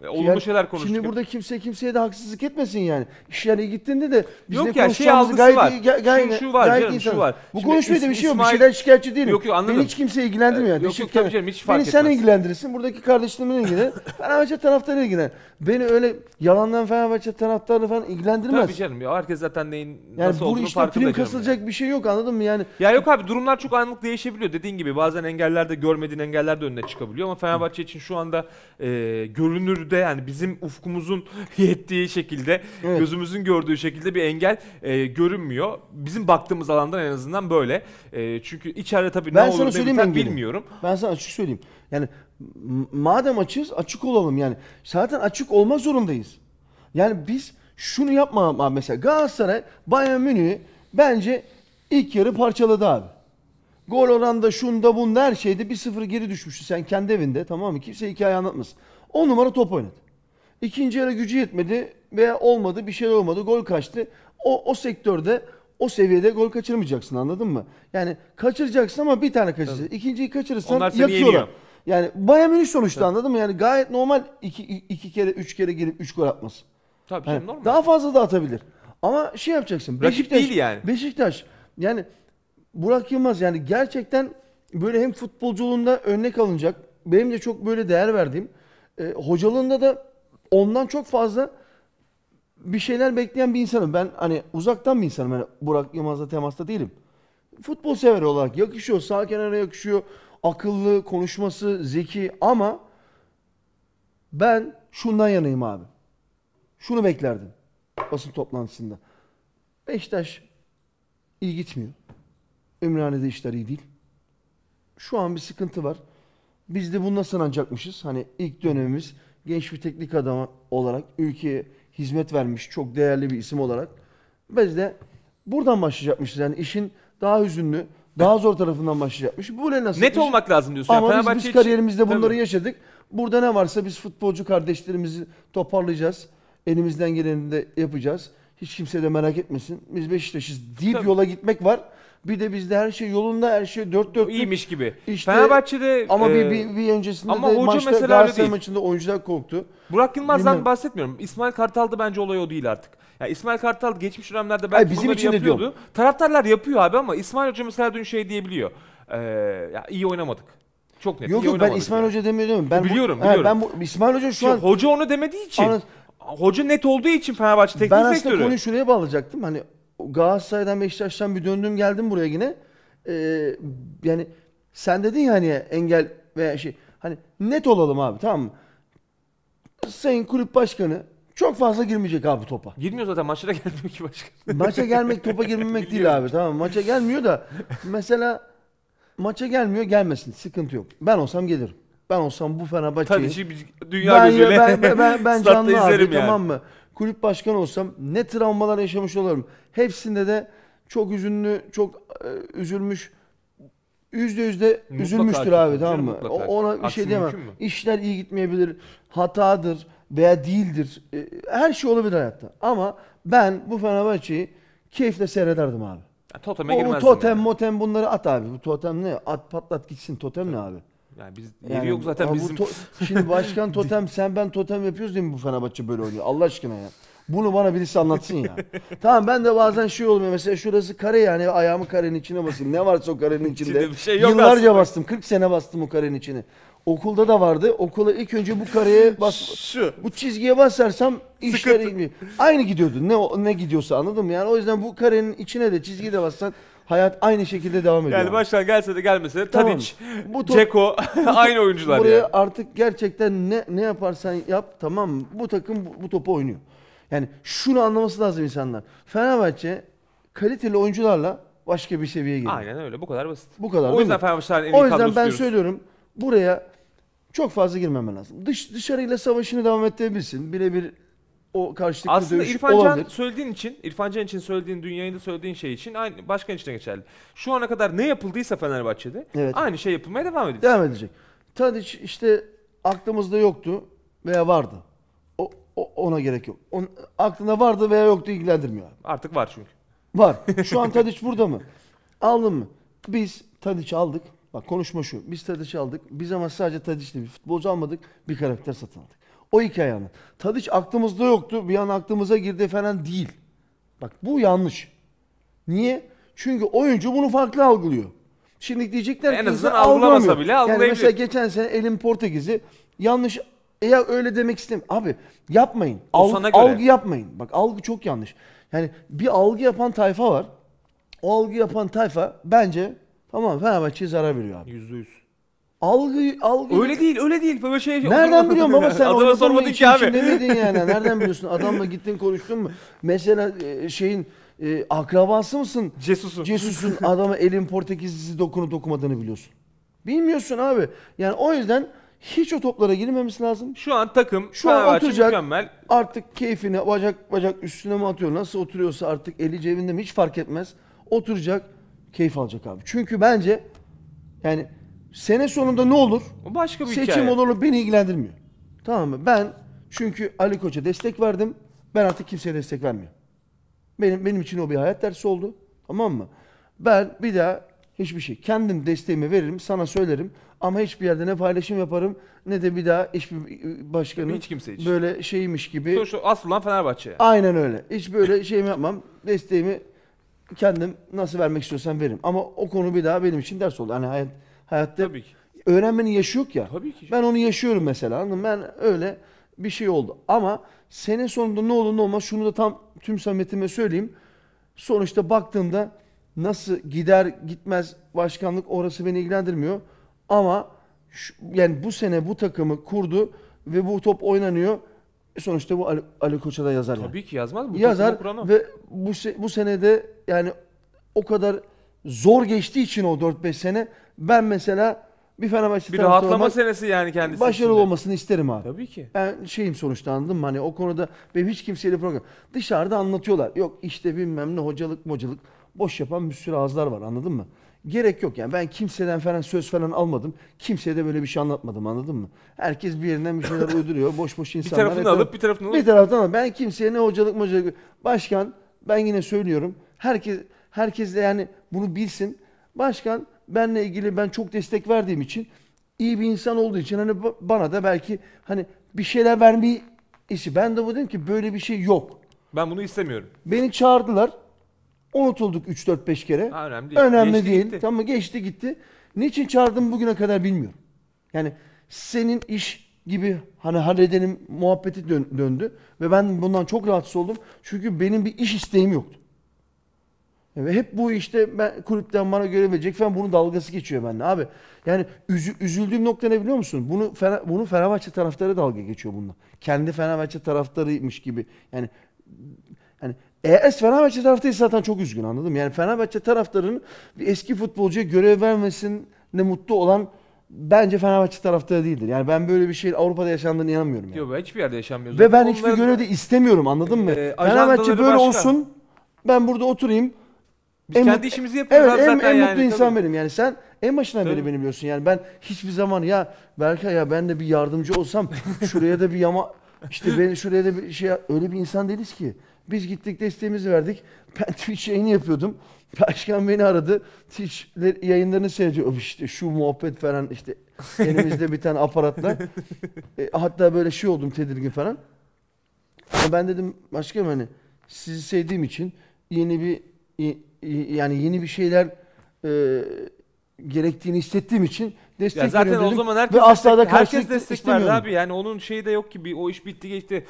E, olumlu yani, şeyler konuştuk. Şimdi burada kimse kimseye de haksızlık etmesin yani. İşlere gittiğinde de bizle yok ya şey algısı gayet, var. Gayet, gayet, şu var gayet canım insan. şu var. Bu şimdi konuşmaya da bir şey yok. Bir şeyden şikayetçi değilim. Yok yok anladım. Beni hiç kimse ilgilendirmiyor. Yani. Yok Teşekkür yok tabii canım hiç fark Beni etmez. sen ilgilendirirsin. Buradaki kardeşlerimin ilgilenir. <laughs> Fenerbahçe taraftarı ilgilenir. Beni öyle yalandan Fenerbahçe taraftarı falan ilgilendirmez. Tabii canım ya herkes zaten neyin yani nasıl olduğunu farkında. Yani bu işte prim kasılacak bir şey yok anladın mı yani. Ya yok abi durumlar çok anlık değişebiliyor. Dediğin gibi bazen engellerde görmediğin engeller de önüne çıkabiliyor. Ama Fenerbahçe için şu anda e, görünür türlü yani bizim ufkumuzun <laughs> yettiği şekilde, evet. gözümüzün gördüğü şekilde bir engel e, görünmüyor. Bizim baktığımız alandan en azından böyle. E, çünkü içeride tabii ben ne olur ne bilmiyorum. Ben sana açık söyleyeyim. Yani madem açız açık olalım yani. Zaten açık olmak zorundayız. Yani biz şunu yapma mesela Galatasaray Bayern Münih'i bence ilk yarı parçaladı abi. Gol oranda şunda bunda her şeyde bir 0 geri düşmüştü. Sen kendi evinde tamam mı? Kimse hikaye anlatmasın. 10 numara top oynadı. İkinci yarı gücü yetmedi veya olmadı bir şey olmadı gol kaçtı. O, o sektörde o seviyede gol kaçırmayacaksın anladın mı? Yani kaçıracaksın ama bir tane kaçıracaksın. Tabii. İkinciyi kaçırırsan Onlar yakıyorlar. Yeniyor. Yani Bayern Münih sonuçta Tabii. anladın mı? Yani gayet normal iki, iki kere üç kere girip üç gol atması. Tabii yani normal. Daha fazla da atabilir. Ama şey yapacaksın. Rakip Beşiktaş, değil yani. Beşiktaş yani Burak Yılmaz yani gerçekten böyle hem futbolculuğunda örnek alınacak. Benim de çok böyle değer verdiğim e, hocalığında da ondan çok fazla bir şeyler bekleyen bir insanım. Ben hani uzaktan bir insanım. Yani Burak Yılmaz'la temasta değilim. Futbol sever olarak yakışıyor. Sağ kenara yakışıyor. Akıllı, konuşması, zeki ama ben şundan yanayım abi. Şunu beklerdim basın toplantısında. Beşiktaş iyi gitmiyor. Ümraniye'de işler iyi değil. Şu an bir sıkıntı var. Biz de bununla sınanacakmışız. Hani ilk dönemimiz genç bir teknik adamı olarak ülkeye hizmet vermiş çok değerli bir isim olarak. Biz de buradan başlayacakmışız. Yani işin daha hüzünlü, daha zor tarafından başlayacakmış. Bu ne nasıl? Net olmak lazım diyorsun. Ama yani. biz, biz kariyerimizde için... bunları Tabii. yaşadık. Burada ne varsa biz futbolcu kardeşlerimizi toparlayacağız. Elimizden geleni de yapacağız. Hiç kimse de merak etmesin. Biz Beşiktaş'ız deyip Tabii. yola gitmek var. Bir de bizde her şey yolunda, her şey dört dört. iyiymiş gibi. İşte, Fenerbahçe'de ama e, bir, bir, e, bir öncesinde ama de hoca maçta mesela Galatasaray maçında oyuncular korktu. Burak Yılmaz'dan Bilmiyorum. bahsetmiyorum. İsmail Kartal'da bence olay o değil artık. Ya İsmail Kartal geçmiş dönemlerde belki Hayır, bizim için yapıyordu. Diyorum. Taraftarlar yapıyor abi ama İsmail Hoca mesela dün şey diyebiliyor. Ee, ya iyi oynamadık. Çok net. Yok yok ben İsmail Hoca demiyorum. Ben biliyorum bu, biliyorum. He, ben bu, İsmail Hoca şu Şimdi an hoca onu demediği için. Anlat, hoca net olduğu için Fenerbahçe teknik ben sektörü. Ben aslında konuyu şuraya bağlayacaktım. Hani Galatasaray'dan Beşiktaş'tan bir döndüm geldim buraya yine. Ee, yani sen dedin ya hani engel veya şey. Hani net olalım abi tamam mı? Sayın kulüp başkanı çok fazla girmeyecek abi topa. Girmiyor zaten maçlara gelmiyor ki başkan. <laughs> Maça gelmek topa girmemek değil abi tamam mı? Maça gelmiyor da mesela maça gelmiyor gelmesin sıkıntı yok. Ben olsam gelirim. Ben olsam bu Fenerbahçe'yi... Tabii ki dünya ben, gözüyle ben, ben, ben, ben <laughs> canlı abi, yani. tamam mı? kulüp başkanı olsam ne travmalar yaşamış olurum. Hepsinde de çok üzünlü, çok e, üzülmüş. Yüzde yüzde üzülmüştür abi tamam mı? Mutlaka. Ona bir şey diyemem. İşler iyi gitmeyebilir, hatadır veya değildir. E, her şey olabilir hayatta. Ama ben bu Fenerbahçe'yi keyifle seyrederdim abi. Yani toteme o, totem, yani. motem bunları at abi. Bu totem ne? At patlat gitsin. Totem Tabii. ne abi? Yani biz yeri yani, yok zaten bizim. To- şimdi başkan <laughs> totem sen ben totem yapıyoruz değil mi bu Fenerbahçe böyle oynuyor Allah aşkına ya. Bunu bana birisi anlatsın ya. <laughs> tamam ben de bazen şey olmuyor mesela şurası kare yani ayağımı karenin içine basayım. Ne varsa o karenin içinde. içinde bir şey yok Yıllarca aslında. bastım 40 sene bastım o karenin içine. Okulda da vardı. Okula ilk önce bu kareye bas. Şu. Bu çizgiye basarsam işler Aynı gidiyordu. Ne ne gidiyorsa anladım yani. O yüzden bu karenin içine de çizgiye de bassan Hayat aynı şekilde devam ediyor. Yani başkan gelse de gelmese de tamam. Tadic, bu Ceko <laughs> aynı oyuncular buraya yani. artık gerçekten ne ne yaparsan yap tamam bu takım bu, bu topu oynuyor. Yani şunu anlaması lazım insanlar. Fenerbahçe kaliteli oyuncularla başka bir seviyeye geliyor. Aynen öyle. Bu kadar basit. Bu kadar. O yüzden Fenerbahçe'nin en iyi O yüzden ben diyoruz. söylüyorum buraya çok fazla girmemen lazım. Dış dışarıyla savaşını devam ettirebilirsin. Birebir o karşılıklı Aslında dövüş İrfan olabilir. Can söylediğin için, İrfan Can için söylediğin, dünyayında söylediğin şey için aynı başkan için geçerli. Şu ana kadar ne yapıldıysa Fenerbahçe'de Evet. aynı şey yapılmaya devam edecek. Devam edecek. Tadiç işte aklımızda yoktu veya vardı. O, o- ona gerek yok. On, aklında vardı veya yoktu ilgilendirmiyor. Artık var çünkü. Var. Şu an <laughs> Tadiç burada mı? Aldın mı? Biz Tadiç'i aldık. Bak konuşma şu. Biz Tadiç'i aldık. Biz ama sadece Tadiç değil. Bir futbolcu almadık. Bir karakter satın aldık. O hikaye anlat. Tadiç aklımızda yoktu. Bir an aklımıza girdi falan değil. Bak bu yanlış. Niye? Çünkü oyuncu bunu farklı algılıyor. Şimdi diyecekler ki en azından algılamasa bile algılayabilir. Yani mesela geçen sene Elin Portekiz'i yanlış ya öyle demek istem. Abi yapmayın. O sana göre. algı yapmayın. Bak algı çok yanlış. Yani bir algı yapan tayfa var. O algı yapan tayfa bence tamam Fenerbahçe'ye zarar veriyor abi. Yüzde Algı, algı... Öyle değil, öyle değil. Böyle şey. Nereden biliyorsun? Baba sen <laughs> Adama sormadın ki abi. Demedin yani. <laughs> Nereden biliyorsun? Adamla gittin konuştun mu? Mesela e, şeyin e, akrabası mısın? Cesus'un. Cesus'un adama elin Portekizlisi dokunup dokumadığını biliyorsun. Bilmiyorsun abi. Yani o yüzden hiç o toplara girmemesi lazım. Şu an takım şu an oturacak. Mükemmel. Artık keyfini bacak bacak üstüne mi atıyor? Nasıl oturuyorsa artık eli cebinde mi hiç fark etmez. Oturacak, keyif alacak abi. Çünkü bence yani Sene sonunda ne olur? O başka bir Seçim hikaye. olur mu beni ilgilendirmiyor. Tamam mı? Ben çünkü Ali Koç'a destek verdim. Ben artık kimseye destek vermiyorum. Benim benim için o bir hayat dersi oldu. Tamam mı? Ben bir daha hiçbir şey. Kendim desteğimi veririm, sana söylerim. Ama hiçbir yerde ne paylaşım yaparım ne de bir daha hiçbir e, başkanın Hiç kimse için. böyle şeymiş gibi. Sonuçta asıl olan Fenerbahçe. Aynen öyle. Hiç böyle şey yapmam. Desteğimi kendim nasıl vermek istiyorsan veririm. Ama o konu bir daha benim için ders oldu. Hani hayat hayatta Tabii ki. öğrenmenin yaşı yok ya. Tabii ki. Ben onu yaşıyorum mesela. Anladın mı? Ben öyle bir şey oldu. Ama sene sonunda ne olur ne olmaz şunu da tam tüm samimiyetime söyleyeyim. Sonuçta baktığımda nasıl gider gitmez başkanlık orası beni ilgilendirmiyor. Ama şu, yani bu sene bu takımı kurdu ve bu top oynanıyor. E sonuçta bu Ali, Ali Koç'a da yazar. Tabii yani. ki yazmaz. Bu yazar ve bu, se bu senede yani o kadar zor geçtiği için o 4-5 sene ben mesela bir Fenerbahçe Bir rahatlama olmak, senesi yani kendisi Başarılı içinde. olmasını isterim abi. Tabii ki. Ben şeyim sonuçta anladın Hani o konuda benim hiç kimseyle program. Dışarıda anlatıyorlar. Yok işte bilmem ne hocalık mocalık. Boş yapan bir sürü ağızlar var anladın mı? Gerek yok yani ben kimseden falan söz falan almadım. Kimseye de böyle bir şey anlatmadım anladın mı? Herkes bir yerinden bir şeyler uyduruyor. Boş boş <laughs> insanlar. bir tarafını alıp bir tarafını alıp. Bir taraftan alıp. Ben kimseye ne hocalık mocalık. Başkan ben yine söylüyorum. Herkes herkes de yani bunu bilsin. Başkan benle ilgili ben çok destek verdiğim için iyi bir insan olduğu için hani bana da belki hani bir şeyler vermeyi işi. Ben de bu dedim ki böyle bir şey yok. Ben bunu istemiyorum. Beni çağırdılar. Unutulduk 3-4-5 kere. Ha, önemli değil. Önemli geçti, değil. Gitti. Tamam geçti gitti. Niçin çağırdım bugüne kadar bilmiyorum. Yani senin iş gibi hani halledelim muhabbeti döndü. Ve ben bundan çok rahatsız oldum. Çünkü benim bir iş isteğim yoktu. Ve hep bu işte ben kulüpten bana göre verecek falan bunun dalgası geçiyor bende abi. Yani üzü, üzüldüğüm nokta ne biliyor musun? Bunu Fer bunu Fenerbahçe taraftarı dalga geçiyor bununla. Kendi Fenerbahçe taraftarıymış gibi. Yani yani ES Fenerbahçe taraftarı zaten çok üzgün anladım. Yani Fenerbahçe taraftarının bir eski futbolcuya görev vermesine mutlu olan bence Fenerbahçe taraftarı değildir. Yani ben böyle bir şey Avrupa'da yaşandığını inanmıyorum. Yani. Yok hiçbir yerde yaşanmıyor. Ve ben Onların hiçbir görevi de istemiyorum anladın mı? E, Fenerbahçe böyle başka. olsun ben burada oturayım biz en kendi işimizi yapıyoruz evet, abi zaten en, en mutlu insan tabii. benim yani sen en başından beri beni biliyorsun yani ben hiçbir zaman ya Berkay ya ben de bir yardımcı olsam şuraya da bir yama <laughs> işte ben şuraya da bir şey öyle bir insan değiliz ki. Biz gittik desteğimizi verdik. Ben <laughs> Twitch yayını yapıyordum. Başkan beni aradı. Twitch yayınlarını seyrediyor. İşte şu muhabbet falan işte elimizde bir tane aparatla. E, hatta böyle şey oldum tedirgin falan. Ama e, ben dedim başka hani sizi sevdiğim için yeni bir yani yeni bir şeyler e, gerektiğini hissettiğim için destek ya zaten o zaman herkes, ve asla da herkes destek verdi abi. Yani onun şeyi de yok ki o iş bitti geçti.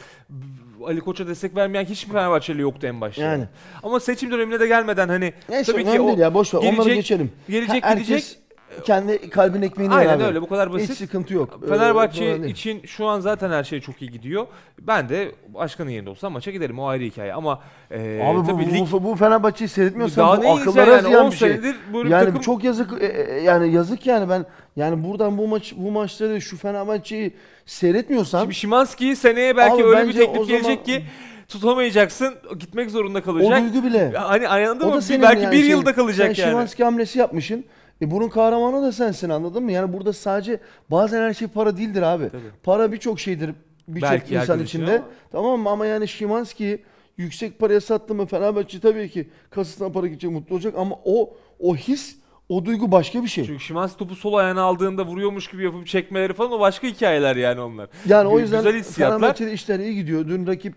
Ali Koç'a destek vermeyen hiçbir Fenerbahçeli yoktu en başta. Yani. Ama seçim dönemine de gelmeden hani Neyse, tabii ki o ya boş ver. Gelecek, Onları geçelim. Gelecek herkes, gidecek kendi kalbin ekmeğini Aynen abi. öyle bu kadar basit. Hiç sıkıntı yok. Ee, Fenerbahçe ee, için şu an zaten her şey çok iyi gidiyor. Ben de başkanın yerinde olsam maça giderim o ayrı hikaye ama e, Abi tabii bu, lig... bu, bu Fenerbahçe'yi seyretmiyorsan bu akıllara yani, ziyan bir şey. Yani takım... çok yazık e, e, yani yazık yani ben yani buradan bu maç bu maçları şu Fenerbahçe'yi seyretmiyorsan Şimdi Şimanski seneye belki Abi, öyle bir teklif zaman... gelecek ki tutamayacaksın. Gitmek zorunda kalacak. O duygu bile. Hani anladın mı? Belki yani bir şey, yılda kalacak yani. yani. Şimanski hamlesi yapmışsın. E bunun kahramanı da sensin anladın mı? Yani burada sadece bazen her şey para değildir abi. Tabii. Para birçok şeydir birçok insan içinde. Ama. Tamam mı? Ama yani Şimanski yüksek paraya sattı mı Fenerbahçe tabii ki kasasına para gidecek mutlu olacak ama o o his o duygu başka bir şey. Çünkü Şimanski topu sol ayağına aldığında vuruyormuş gibi yapıp çekmeleri falan o başka hikayeler yani onlar. Yani G o yüzden Güzel Fenerbahçe'de işler iyi gidiyor. Dün rakip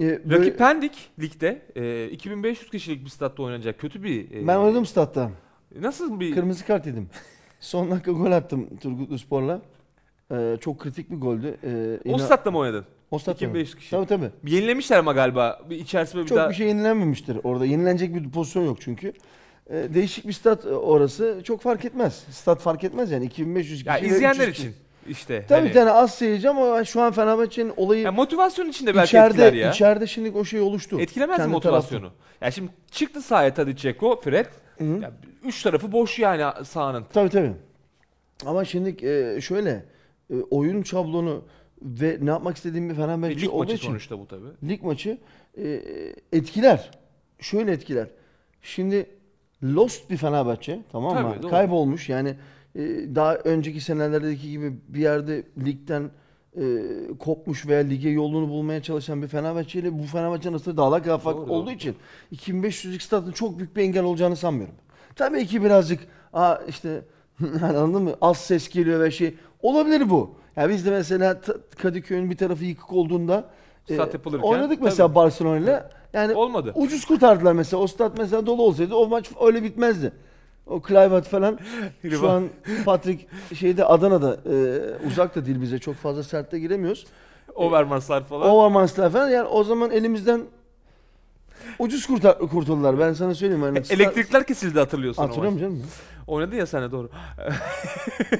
e, Rakip böyle... Pendik ligde. E, 2500 kişilik bir statta oynanacak. Kötü bir... E, ben oynadım statta. Nasıl bir... Kırmızı kart yedim. <laughs> Son dakika gol attım Turgutlu Spor'la. Ee, çok kritik bir goldü. Ee, Ostat'la mı oynadın? Ostat'la 2500 kişi. Tabii tabii. Yenilemişler ama galiba. Bir içerisinde bir çok daha... bir şey yenilenmemiştir orada. Yenilenecek bir pozisyon yok çünkü. Ee, değişik bir stat e, orası. Çok fark etmez. Stat fark etmez yani. 2500 kişi. Ya izleyenler için. İşte. Tabii hani... bir az seyireceğim ama şu an Fenerbahçe'nin olayı... Yani motivasyon içinde belki içeride, etkiler ya. İçeride şimdi o şey oluştu. Etkilemez mi motivasyonu? Taraftan. Yani şimdi çıktı sahaya Tadiçeko, Fred. Hı. Ya, üç tarafı boş yani sahanın. Tabii tabii. Ama şimdi e, şöyle e, oyun şablonu ve ne yapmak istediğimi falan belki e, lig maçı için, sonuçta bu tabii. Lig maçı e, etkiler. Şöyle etkiler. Şimdi lost bir Fenerbahçe tamam mı? doğru. Kaybolmuş yani e, daha önceki senelerdeki gibi bir yerde ligden e, kopmuş veya lige yolunu bulmaya çalışan bir Fenerbahçe ile bu Fenerbahçe'nin arasında dağlar kadar olduğu için 2500 X çok büyük bir engel olacağını sanmıyorum. Tabii ki birazcık aa işte <laughs> anladın mı? Az ses geliyor ve şey olabilir bu. Ya yani biz de mesela Kadıköy'ün bir tarafı yıkık olduğunda e, oynadık mesela Barcelona ile. Yani Olmadı. ucuz kurtardılar mesela. O stat mesela dolu olsaydı o maç öyle bitmezdi. O Clivert falan şu an Patrick şeyde Adana'da e, uzak da değil bize çok fazla sertte giremiyoruz. Overmanslar falan. Overmanslar falan yani o zaman elimizden ucuz kurtar, kurtuldular ben sana söyleyeyim. Yani star- e, Elektrikler kesildi hatırlıyorsun Hatırlıyorum canım. ya. Oynadın ya sana doğru.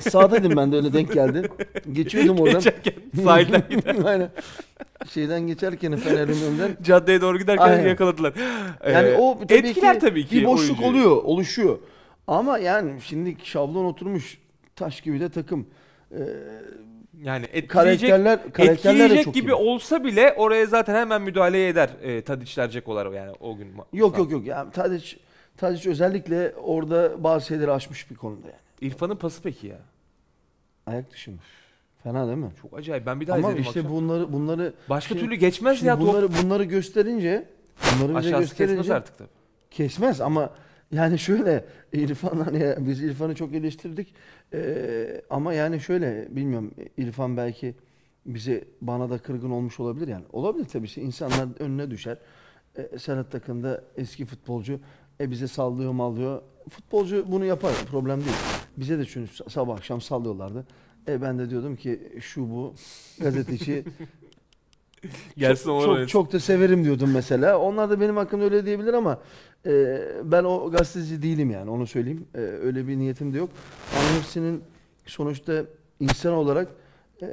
<laughs> Sağdaydım ben de öyle denk geldi. Geçiyordum oradan. Geçerken sahilden gider. <laughs> Aynen. Şeyden geçerken Fener'in önünden. Caddeye doğru giderken Aynen. yakaladılar. Yani Ee, o tabii etkiler ki tabii ki bir boşluk oyuncuyu. oluyor, oluşuyor. Ama yani şimdi şablon oturmuş taş gibi de takım. Ee, yani etkileyecek, karakterler, karakterler etkileyecek gibi iyi. olsa bile oraya zaten hemen müdahale eder e, Tadiçler Cekolar yani o gün. Yok yok yok. Yani Tadiç, Tadiç özellikle orada bazı şeyleri aşmış bir konuda yani. İrfan'ın pası peki ya? Ayak dışı mı? Fena değil mi? Çok acayip. Ben bir daha Ama izledim işte akşam. bunları bunları başka şey, türlü geçmez ya bunları, top. bunları gösterince bunları bize gösterince kesmez artık tabii. Kesmez ama yani şöyle İrfan hani biz İrfan'ı çok eleştirdik Ee, ama yani şöyle bilmiyorum İrfan belki bize bana da kırgın olmuş olabilir yani. Olabilir tabii ki insanlar önüne düşer. Ee, Serhat Takım da eski futbolcu e, bize sallıyor mallıyor. Futbolcu bunu yapar problem değil. Bize de çünkü sabah akşam sallıyorlardı. E ben de diyordum ki şu bu gazeteci <laughs> Gelsin çok, çok, çok da severim diyordum mesela. Onlar da benim hakkımda öyle diyebilir ama e, ben o gazeteci değilim yani onu söyleyeyim. E, öyle bir niyetim de yok. Ama hepsinin sonuçta insan olarak e,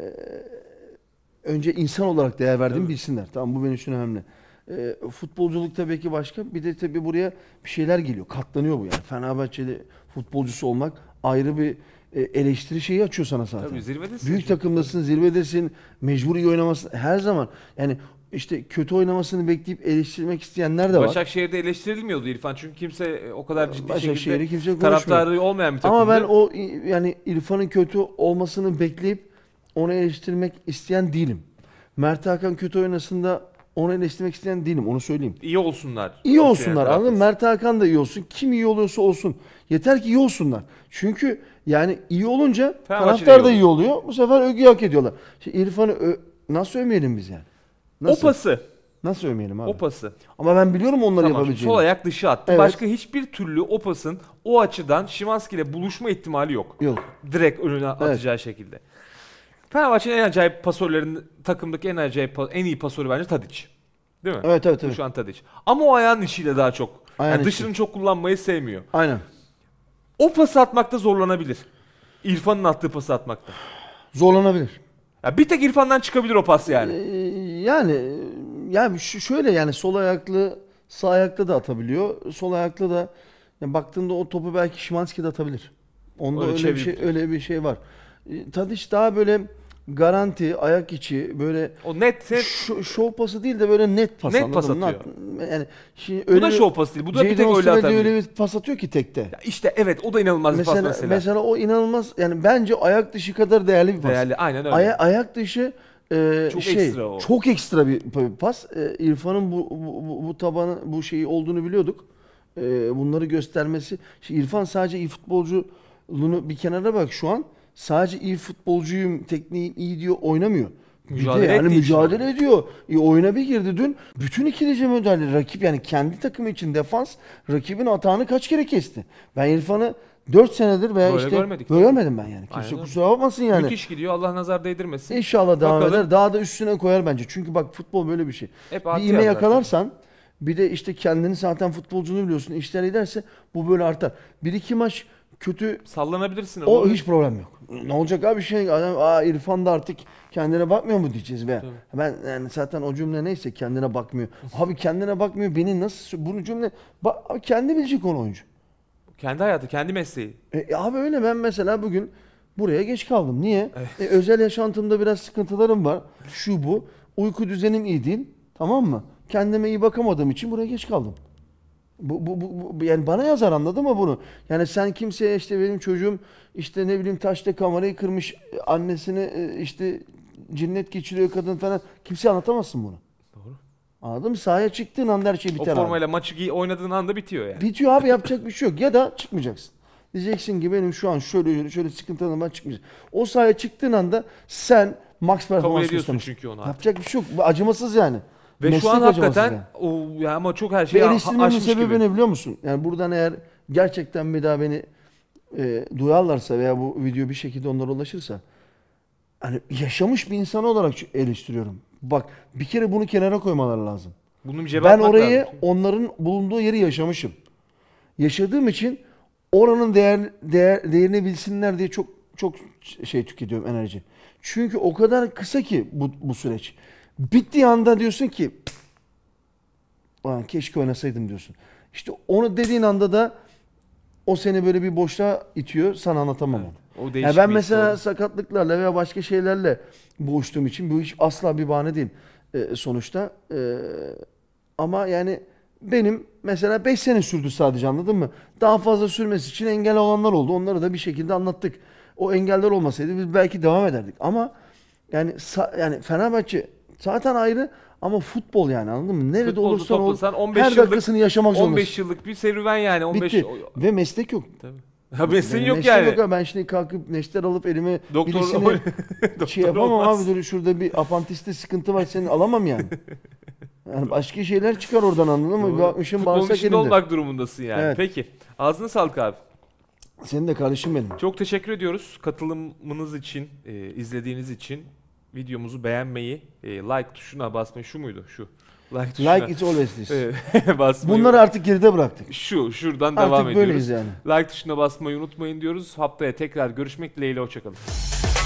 önce insan olarak değer verdiğimi bilsinler. Tamam bu benim için önemli. E, futbolculuk tabii ki başka. Bir de tabii buraya bir şeyler geliyor. Katlanıyor bu yani. Fenerbahçeli futbolcusu olmak ayrı bir e, eleştiri şeyi açıyor sana zaten. Tabii zirvedesin. Büyük takımdasın, zirvedesin, mecburi oynamasın. Her zaman yani işte kötü oynamasını bekleyip eleştirmek isteyenler de var. Başakşehir'de eleştirilmiyordu İrfan çünkü kimse o kadar ciddi şekilde Başakşehir'i kimse taraftarı olmayan bir takımdı. Ama ben o yani İrfan'ın kötü olmasını bekleyip onu eleştirmek isteyen değilim. Mert Hakan kötü oynasında onu eleştirmek isteyen değilim onu söyleyeyim. İyi olsunlar. İyi olsunlar yani anladın mı? Mert Hakan da iyi olsun. Kim iyi oluyorsa olsun. Yeter ki iyi olsunlar. Çünkü yani iyi olunca Fenerbahçe de taraftar da iyi iyi oluyor. Bu sefer övgü hak ediyorlar. Şimdi İrfan'ı ö- nasıl övmeyelim biz yani? Nasıl? O Nasıl övmeyelim abi? Opası Ama ben biliyorum onları tamam, yapabileceğini. Sol ayak dışı attı. Evet. Başka hiçbir türlü opasın o açıdan Şimanski ile buluşma ihtimali yok. Yok. Direkt önüne evet. atacağı şekilde. Fenerbahçe'nin en acayip pasörlerin takımdaki en acayip en iyi pasörü bence Tadic. Değil mi? Evet evet evet. Şu an Tadic. Ama o ayağın işiyle daha çok. Ayağın yani içi. dışını çok kullanmayı sevmiyor. Aynen. O pası atmakta zorlanabilir. İrfan'ın attığı pası atmakta. Zorlanabilir. Ya bir tek İrfan'dan çıkabilir o pas yani. Ee, yani yani şöyle yani sol ayaklı sağ ayakta da atabiliyor. Sol ayaklı da yani baktığında o topu belki Şimanski de atabilir. Onda öyle, öyle bir şey öyle bir şey var. Ee, Tadiş daha böyle garanti, ayak içi böyle o net, net. şov pası değil de böyle net pas. Net pas atıyor. Bunlar, yani şimdi öyle da şov pası değil. Bu da Jadon bir tek öyle atabilir. öyle bir pas atıyor ki tekte. Ya işte evet o da inanılmaz mesela, bir pas mesela. Mesela o inanılmaz yani bence ayak dışı kadar değerli bir pas. Değerli aynen öyle. Aya, ayak dışı e, çok şey, ekstra o. Çok ekstra bir pas. E, İrfan'ın bu, bu, bu, bu tabanı bu şeyi olduğunu biliyorduk. E, bunları göstermesi. Şimdi İrfan sadece iyi futbolculuğunu bir kenara bak şu an sadece iyi futbolcuyum, tekniğim iyi diyor oynamıyor. Mücadele bir de yani mücadele için. ediyor. E, oyuna bir girdi dün. Bütün ikilici müdahale rakip yani kendi takımı için defans rakibin atağını kaç kere kesti. Ben İrfan'ı 4 senedir veya böyle işte görmedik böyle görmedim ben yani. Kimse kusura bakmasın yani. Müthiş gidiyor. Allah nazar değdirmesin. İnşallah devam Bakalım. eder. Daha da üstüne koyar bence. Çünkü bak futbol böyle bir şey. Hep bir ime yakalarsan bir de işte kendini zaten futbolcunu biliyorsun. İşler ederse bu böyle artar. Bir iki maç kötü sallanabilirsin. O hiç problem yok ne olacak abi şey adam aa İrfan da artık kendine bakmıyor mu diyeceğiz be. Tabii. Ben yani zaten o cümle neyse kendine bakmıyor. abi kendine bakmıyor beni nasıl bunu cümle bak abi kendi bilecek onu oyuncu. Kendi hayatı, kendi mesleği. E, e, abi öyle ben mesela bugün buraya geç kaldım. Niye? Evet. E, özel yaşantımda biraz sıkıntılarım var. Şu bu. Uyku düzenim iyi değil. Tamam mı? Kendime iyi bakamadığım için buraya geç kaldım. Bu, bu, bu, bu yani bana yazar anladı mı bunu? Yani sen kimseye işte benim çocuğum işte ne bileyim taşta kamerayı kırmış annesini e, işte cinnet geçiriyor kadın falan kimseye anlatamazsın bunu. Doğru. Anladın mı? Sahaya çıktığın anda her şey biter. O formayla abi. maçı oynadığın anda bitiyor yani. Bitiyor abi yapacak bir şey yok ya da çıkmayacaksın. Diyeceksin ki benim şu an şöyle şöyle, şöyle sıkıntıdan ben çıkmayacağım. O sahaya çıktığın anda sen max performans Kabul ediyorsun çünkü onu. Artık. Yapacak bir şey yok. Acımasız yani. Ve Meslek şu an hakikaten o, ya ama çok her şeyi Ve eleştirmemin sebebi gibi. ne biliyor musun? Yani buradan eğer gerçekten bir daha beni e, duyarlarsa veya bu video bir şekilde onlara ulaşırsa hani yaşamış bir insan olarak eleştiriyorum. Bak bir kere bunu kenara koymalar lazım. Bunu bir ben orayı lazım. onların bulunduğu yeri yaşamışım. Yaşadığım için oranın değer, değer değerini bilsinler diye çok çok şey tüketiyorum enerji. Çünkü o kadar kısa ki bu, bu süreç. Bittiği anda diyorsun ki keşke oynasaydım diyorsun. İşte onu dediğin anda da o seni böyle bir boşluğa itiyor. Sana anlatamam evet. onu. O yani ben mesela sorun. sakatlıklarla veya başka şeylerle boğuştuğum için bu iş asla bir bahane değil ee, sonuçta. Ee, ama yani benim mesela 5 sene sürdü sadece anladın mı? Daha fazla sürmesi için engel olanlar oldu. Onları da bir şekilde anlattık. O engeller olmasaydı biz belki devam ederdik. Ama yani yani Fenerbahçe Zaten ayrı ama futbol yani anladın mı? Nerede Futbolcu olursan ol, her yıllık- dakikasını yaşamak zorundasın. 15 yıllık bir serüven yani 15 Bitti. Ve meslek yok. Tabii. <laughs> Ha besin Benim yok mesleğim yani. yok ya. Ben şimdi kalkıp neşter alıp elime Doktor birisini <laughs> Doktor şey yapamam abi. Dur şurada bir apantiste sıkıntı var seni alamam yani. Yani başka şeyler çıkar oradan anladın mı? Bakmışım Futbolun bağırsak içinde elimde. olmak durumundasın yani. Evet. Peki. Ağzına sağlık abi. Senin de kardeşim benim. Çok teşekkür ediyoruz katılımınız için, e, izlediğiniz için videomuzu beğenmeyi, e, like tuşuna basmayı şu muydu? Şu. Like tuşuna. Like it's always this. <laughs> basmayı. Bunları artık geride bıraktık. Şu şuradan artık devam ediyoruz. Artık böyleyiz yani. Like tuşuna basmayı unutmayın diyoruz. Haftaya tekrar görüşmek dileğiyle hoşçakalın.